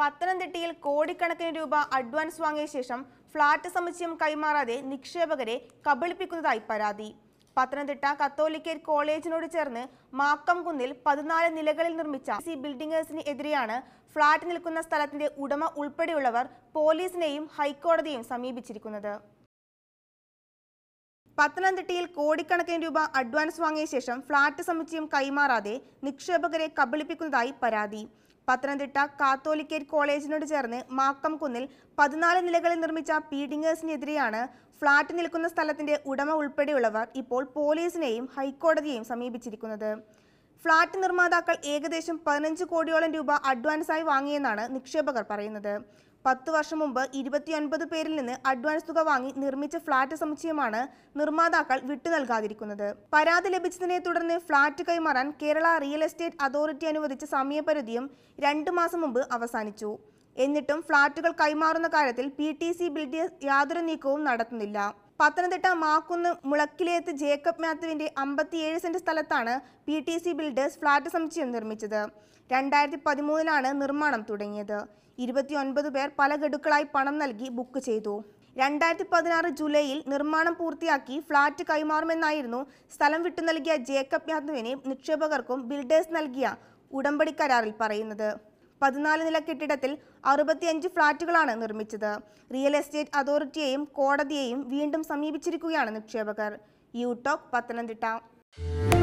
പത്തനംതിട്ടയിൽ കോടിക്കണക്കിന് രൂപ അഡ്വാൻസ് വാങ്ങിയ ശേഷം ഫ്ളാറ്റ് സമുച്ചയം കൈമാറാതെ നിക്ഷേപകരെ കബളിപ്പിക്കുന്നതായി പരാതി പത്തനംതിട്ട കത്തോലിക്കേറ്റ് കോളേജിനോട് ചേർന്ന് മാക്കംകുന്നിൽ പതിനാല് നിലകളിൽ നിർമ്മിച്ച സി ബിൽഡിംഗേഴ്സിന് എതിരെയാണ് ഫ്ളാറ്റ് നിൽക്കുന്ന സ്ഥലത്തിന്റെ ഉടമ ഉൾപ്പെടെയുള്ളവർ പോലീസിനെയും ഹൈക്കോടതിയെയും സമീപിച്ചിരിക്കുന്നത് പത്തനംതിട്ടയിൽ കോടിക്കണക്കിന് രൂപ അഡ്വാൻസ് വാങ്ങിയ ശേഷം ഫ്ളാറ്റ് സമുച്ചയം കൈമാറാതെ നിക്ഷേപകരെ കബളിപ്പിക്കുന്നതായി പരാതി പത്തനംതിട്ട കാത്തോലിക്കേറ്റ് കോളേജിനോട് ചേർന്ന് മാക്കം കുന്നിൽ പതിനാല് നിലകളിൽ നിർമ്മിച്ച പീഡിങ്ങേഴ്സിനെതിരെയാണ് ഫ്ളാറ്റ് നിൽക്കുന്ന സ്ഥലത്തിന്റെ ഉടമ ഉൾപ്പെടെയുള്ളവർ ഇപ്പോൾ പോലീസിനെയും ഹൈക്കോടതിയെയും സമീപിച്ചിരിക്കുന്നത് ഫ്ളാറ്റ് നിർമ്മാതാക്കൾ ഏകദേശം പതിനഞ്ച് കോടിയോളം രൂപ അഡ്വാൻസായി വാങ്ങിയെന്നാണ് നിക്ഷേപകർ പറയുന്നത് പത്ത് വർഷം മുമ്പ് ഇരുപത്തിയൊൻപത് പേരിൽ നിന്ന് അഡ്വാൻസ് തുക വാങ്ങി നിർമ്മിച്ച ഫ്ളാറ്റ് സമുച്ചയമാണ് നിർമ്മാതാക്കൾ വിട്ടു നൽകാതിരിക്കുന്നത് പരാതി ലഭിച്ചതിനെ തുടർന്ന് ഫ്ളാറ്റ് കൈമാറാൻ കേരള റിയൽ എസ്റ്റേറ്റ് അതോറിറ്റി അനുവദിച്ച സമയപരിധിയും രണ്ടു മാസം മുമ്പ് അവസാനിച്ചു എന്നിട്ടും ഫ്ളാറ്റുകൾ കൈമാറുന്ന കാര്യത്തിൽ പി ടി സി ബിൽഡേഴ്സ് യാതൊരു നീക്കവും നടത്തുന്നില്ല പത്തനംതിട്ട മാക്കുന്ന് മുളക്കിലേത്ത് ജേക്കബ് മാത്യുവിന്റെ അമ്പത്തിയേഴ് സെന്റ് സ്ഥലത്താണ് P T C builders flat സമുച്ചയം നിർമ്മിച്ചത് രണ്ടായിരത്തി പതിമൂന്നിലാണ് നിർമ്മാണം തുടങ്ങിയത് ഇരുപത്തിയൊൻപത് പേർ പല ഗഡുക്കളായി പണം നൽകി ബുക്ക് ചെയ്തു രണ്ടായിരത്തി പതിനാറ് ജൂലൈയിൽ നിർമ്മാണം പൂർത്തിയാക്കി ഫ്ളാറ്റ് കൈമാറുമെന്നായിരുന്നു സ്ഥലം വിട്ടു നൽകിയ ജേക്കബ് യാദവിനെ നിക്ഷേപകർക്കും ബിൽഡേഴ്സ് നൽകിയ ഉടമ്പടി കരാറിൽ പറയുന്നത് പതിനാല് നില കെട്ടിടത്തിൽ അറുപത്തിയഞ്ച് ഫ്ളാറ്റുകളാണ് നിർമ്മിച്ചത് റിയൽ എസ്റ്റേറ്റ് അതോറിറ്റിയെയും കോടതിയെയും വീണ്ടും സമീപിച്ചിരിക്കുകയാണ് നിക്ഷേപകർ യു ടോക്ക് പത്തനംതിട്ട